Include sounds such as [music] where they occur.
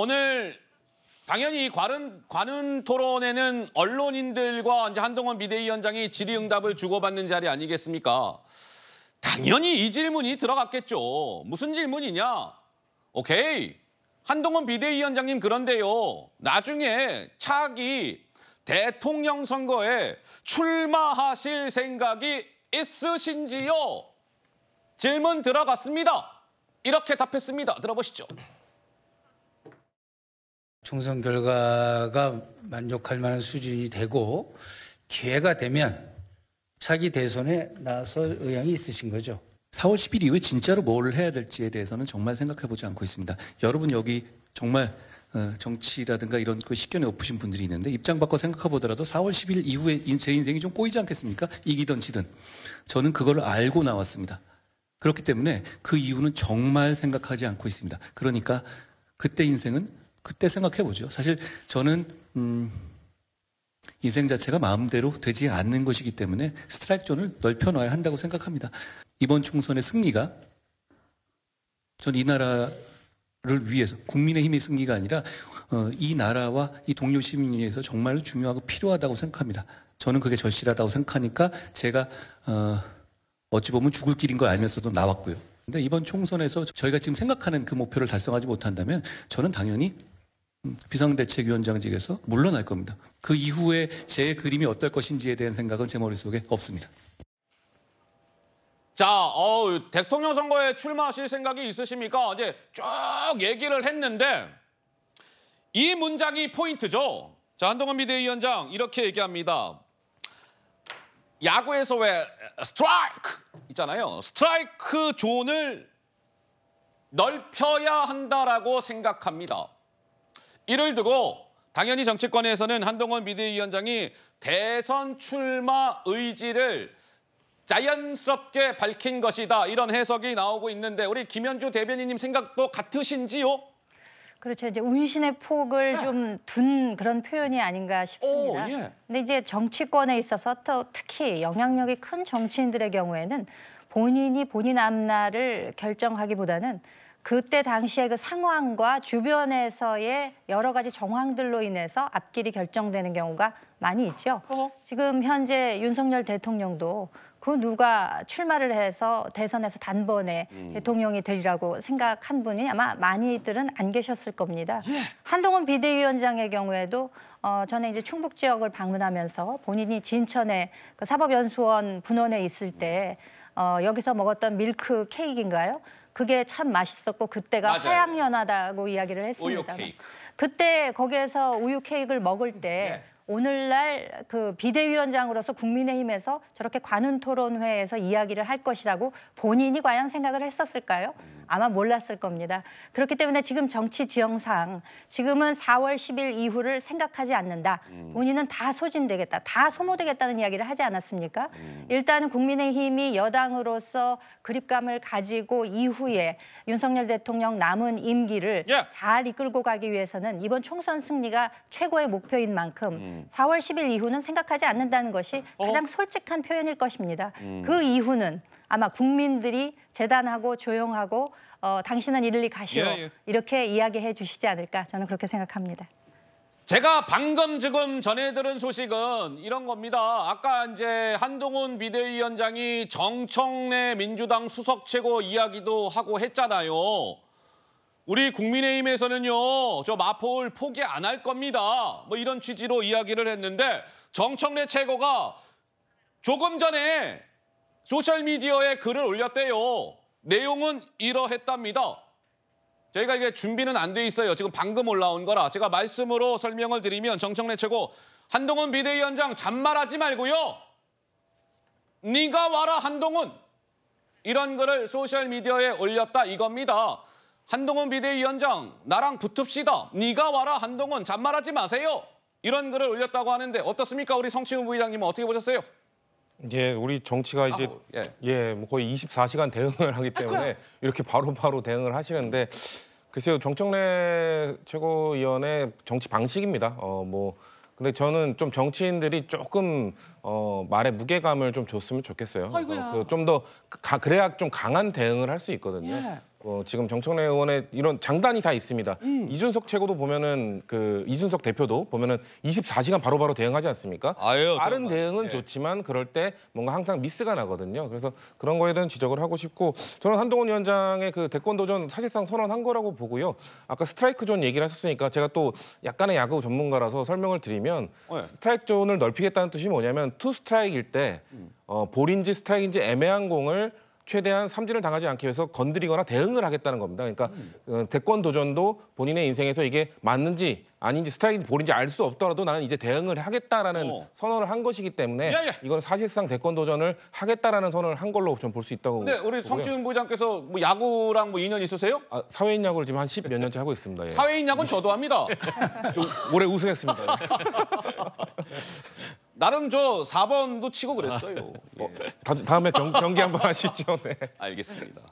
오늘 당연히 관은, 관은 토론에는 언론인들과 이제 한동훈 비대위원장이 질의응답을 주고받는 자리 아니겠습니까? 당연히 이 질문이 들어갔겠죠. 무슨 질문이냐? 오케이. 한동훈 비대위원장님 그런데요. 나중에 차기 대통령 선거에 출마하실 생각이 있으신지요? 질문 들어갔습니다. 이렇게 답했습니다. 들어보시죠. 총선 결과가 만족할 만한 수준이 되고 기회가 되면 차기 대선에 나설 의향이 있으신 거죠. 4월 10일 이후에 진짜로 뭘 해야 될지에 대해서는 정말 생각해보지 않고 있습니다. 여러분 여기 정말 어, 정치라든가 이런 그 식견에 엎으신 분들이 있는데 입장 바꿔 생각해보더라도 4월 10일 이후에 제 인생이 좀 꼬이지 않겠습니까? 이기든 지든. 저는 그걸 알고 나왔습니다. 그렇기 때문에 그 이유는 정말 생각하지 않고 있습니다. 그러니까 그때 인생은 그때 생각해 보죠. 사실 저는 음, 인생 자체가 마음대로 되지 않는 것이기 때문에 스트라이크 존을 넓혀 놔야 한다고 생각합니다. 이번 총선의 승리가 전 이 나라를 위해서 국민의 힘의 승리가 아니라 어, 이 나라와 이 동료 시민 위해서 정말로 중요하고 필요하다고 생각합니다. 저는 그게 절실하다고 생각하니까 제가 어, 어찌 보면 죽을 길인 걸 알면서도 나왔고요. 근데 이번 총선에서 저희가 지금 생각하는 그 목표를 달성하지 못한다면 저는 당연히 비상대책위원장직에서 물러날 겁니다. 그 이후에 제 그림이 어떨 것인지에 대한 생각은 제 머릿속에 없습니다. 자, 어, 대통령 선거에 출마하실 생각이 있으십니까? 이제 쭉 얘기를 했는데 이 문장이 포인트죠. 자, 한동훈 비대위원장 이렇게 얘기합니다. 야구에서 왜 스트라이크 있잖아요. 스트라이크 존을 넓혀야 한다라고 생각합니다. 이를 두고 당연히 정치권에서는 한동훈 비대위원장이 대선 출마 의지를 자연스럽게 밝힌 것이다. 이런 해석이 나오고 있는데 우리 김현주 대변인님 생각도 같으신지요? 그렇죠. 이제 운신의 폭을 네. 좀둔 그런 표현이 아닌가 싶습니다. 오, 예. 근데 이제 정치권에 있어서 또 특히 영향력이 큰 정치인들의 경우에는 본인이 본인 앞날을 결정하기보다는 그때 당시의 그 상황과 주변에서의 여러 가지 정황들로 인해서 앞길이 결정되는 경우가 많이 있죠. 어? 지금 현재 윤석열 대통령도 그 누가 출마를 해서 대선에서 단번에 음. 대통령이 되리라고 생각한 분이 아마 많이들은 안 계셨을 겁니다. 예. 한동훈 비대위원장의 경우에도 어, 전에 이제 충북 지역을 방문하면서 본인이 진천에 그 사법연수원 분원에 있을 때 어, 여기서 먹었던 밀크 케이크인가요? 그게 참 맛있었고 그때가 맞아요. 화양연화다고 이야기를 했습니다. 우유 케이크. 그때 거기에서 우유 케이크를 먹을 때 네. 오늘날 그 비대위원장으로서 국민의힘에서 저렇게 관훈 토론회에서 이야기를 할 것이라고 본인이 과연 생각을 했었을까요? 아마 몰랐을 겁니다. 그렇기 때문에 지금 정치 지형상 지금은 4월 10일 이후를 생각하지 않는다. 음. 본인은 다 소진되겠다, 다 소모되겠다는 이야기를 하지 않았습니까? 음. 일단은 국민의힘이 여당으로서 그립감을 가지고 이후에 윤석열 대통령 남은 임기를 예. 잘 이끌고 가기 위해서는 이번 총선 승리가 최고의 목표인 만큼 음. 4월 음. 10일 이후는 생각하지 않는다는 것이 어? 가장 어? 솔직한 표현일 것입니다. 음. 그 이후는 아마 국민들이 재단하고 조용하고 어, 당신은 이리 가시오 예, 예. 이렇게 이야기해 주시지 않을까 저는 그렇게 생각합니다. 제가 방금 지금 전해 들은 소식은 이런 겁니다. 아까 이제 한동훈 비대위원장이 정청래 민주당 수석 최고 이야기도 하고 했잖아요. 우리 국민의힘에서는요, 저마포을 포기 안 할 겁니다. 뭐 이런 취지로 이야기를 했는데 정청래 최고가 조금 전에 소셜미디어에 글을 올렸대요. 내용은 이러했답니다. 저희가 이게 준비는 안 돼 있어요. 지금 방금 올라온 거라 제가 말씀으로 설명을 드리면 정청래 최고 한동훈 비대위원장 잔말하지 말고요. 네가 와라 한동훈 이런 글을 소셜미디어에 올렸다 이겁니다. 한동훈 비대위원장 나랑 붙읍시다. 네가 와라 한동훈 잔말하지 마세요. 이런 글을 올렸다고 하는데 어떻습니까? 우리 성치훈 부의장님은 어떻게 보셨어요? 이제 예, 우리 정치가 이제 아우, 예, 예뭐 거의 24시간 대응을 하기 때문에 아이 이렇게 바로바로 바로 대응을 하시는데 글쎄요 정청래 최고위원의 정치 방식입니다. 어 뭐 근데 저는 좀 정치인들이 조금 어 말에 무게감을 좀 줬으면 좋겠어요. 어, 그좀더 그래야 좀 강한 대응을 할 수 있거든요. 예. 어, 지금 정청래 의원의 이런 장단이 다 있습니다. 음. 이준석 최고도 보면은 그 이준석 대표도 보면은 24시간 바로바로 대응하지 않습니까? 아유, 빠른 대응은 예. 좋지만 그럴 때 뭔가 항상 미스가 나거든요. 그래서 그런 거에 대한 지적을 하고 싶고 저는 한동훈 위원장의 그 대권 도전 사실상 선언한 거라고 보고요. 아까 스트라이크 존 얘기를 하셨으니까 제가 또 약간의 야구 전문가라서 설명을 드리면 예. 스트라이크 존을 넓히겠다는 뜻이 뭐냐면 투 스트라이크일 때 음. 어, 볼인지 스트라이크인지 애매한 공을 최대한 삼진을 당하지 않기 위해서 건드리거나 대응을 하겠다는 겁니다. 그러니까 음. 대권 어, 도전도 본인의 인생에서 이게 맞는지 아닌지 스트라이크 볼인지 알 수 없더라도 나는 이제 대응을 하겠다라는 어. 선언을 한 것이기 때문에 야, 야. 이건 사실상 대권 도전을 하겠다라는 선언을 한 걸로 좀 볼 수 있다고. 네, 우리 성치훈 부장께서 뭐 야구랑 뭐 인연 있으세요? 아, 사회인 야구를 지금 한십몇 년째 하고 있습니다. 예. 사회인 야구는 저도 합니다. [laughs] 좀 올해 우승했습니다. [laughs] [laughs] 나름 저 4번도 치고 그랬어요. 아, 뭐, 예. 다, 다음에 경, 기 한번 하시죠. 네. 알겠습니다.